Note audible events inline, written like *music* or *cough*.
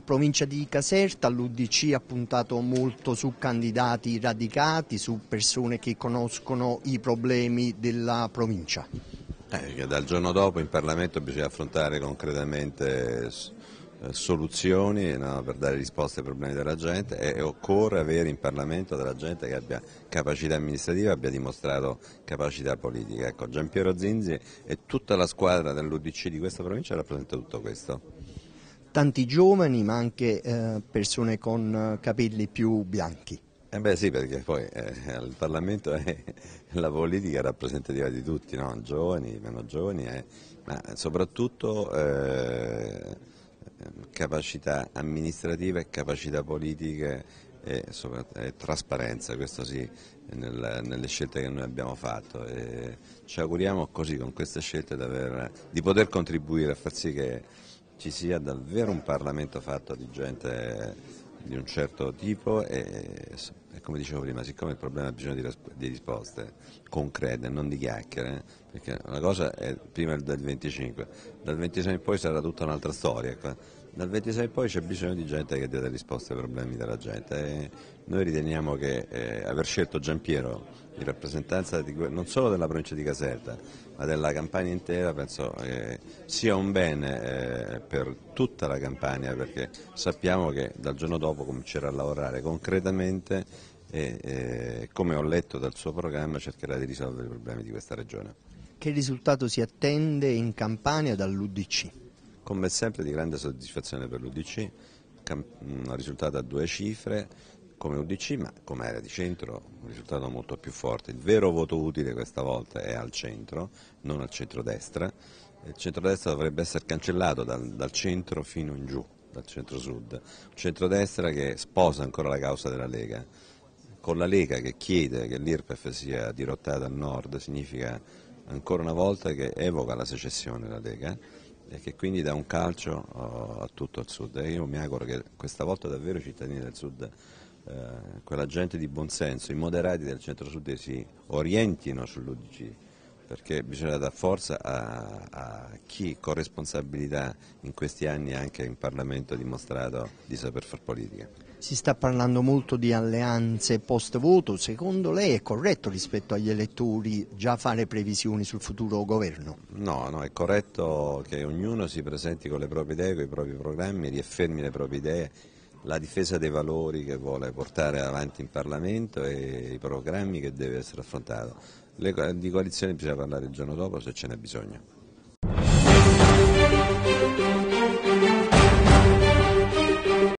provincia di Caserta l'Udc ha puntato molto su candidati radicati, su persone che conoscono i problemi della provincia. Eh, dal giorno dopo in Parlamento bisogna affrontare concretamente eh, soluzioni no, per dare risposte ai problemi della gente e occorre avere in Parlamento della gente che abbia capacità amministrativa, abbia dimostrato capacità politica. Ecco, Piero Zinzi e tutta la squadra dell'Udc di questa provincia rappresenta tutto questo tanti giovani ma anche eh, persone con eh, capelli più bianchi. Eh beh sì, perché poi eh, il Parlamento è *laughs* eh, la politica rappresentativa di tutti, no? giovani, meno giovani, eh, ma soprattutto eh, capacità amministrativa e capacità politica e, e trasparenza, questo sì, nel, nelle scelte che noi abbiamo fatto. E ci auguriamo così, con queste scelte, di poter contribuire a far sì che ci sia davvero un Parlamento fatto di gente di un certo tipo e, e come dicevo prima, siccome il problema ha bisogno di, di risposte concrete, non di chiacchiere, perché una cosa è prima del 25, dal 26 in poi sarà tutta un'altra storia. Dal 26 poi c'è bisogno di gente che dia delle risposte ai problemi della gente. E noi riteniamo che eh, aver scelto Giampiero in rappresentanza di, non solo della provincia di Caserta, ma della campagna intera, penso eh, sia un bene eh, per tutta la campagna, perché sappiamo che dal giorno dopo comincerà a lavorare concretamente e, eh, come ho letto dal suo programma, cercherà di risolvere i problemi di questa regione. Che risultato si attende in Campania dall'UDC? come sempre di grande soddisfazione per l'Udc, un risultato a due cifre come UDC ma come area di centro un risultato molto più forte, il vero voto utile questa volta è al centro, non al centro-destra, il centro-destra dovrebbe essere cancellato dal, dal centro fino in giù, dal centro-sud, un centro-destra che sposa ancora la causa della Lega, con la Lega che chiede che l'IRPEF sia dirottata al nord significa ancora una volta che evoca la secessione della Lega e che quindi dà un calcio oh, a tutto il sud. E io mi auguro che questa volta davvero i cittadini del sud, eh, quella gente di buonsenso, i moderati del centro-sud si orientino sull'UDC perché bisogna dar forza a, a, chi con responsabilità in questi anni anche in Parlamento ha dimostrato di saper far politica. Si sta parlando molto di alleanze post voto, secondo lei è corretto rispetto agli elettori già fare previsioni sul futuro governo? No, no, è corretto che ognuno si presenti con le proprie idee, con i propri programmi, riaffermi le proprie idee la difesa dei valori che vuole portare avanti in Parlamento e i programmi che deve essere affrontato. Le, di coalizione bisogna parlare il giorno dopo se ce n'è bisogno.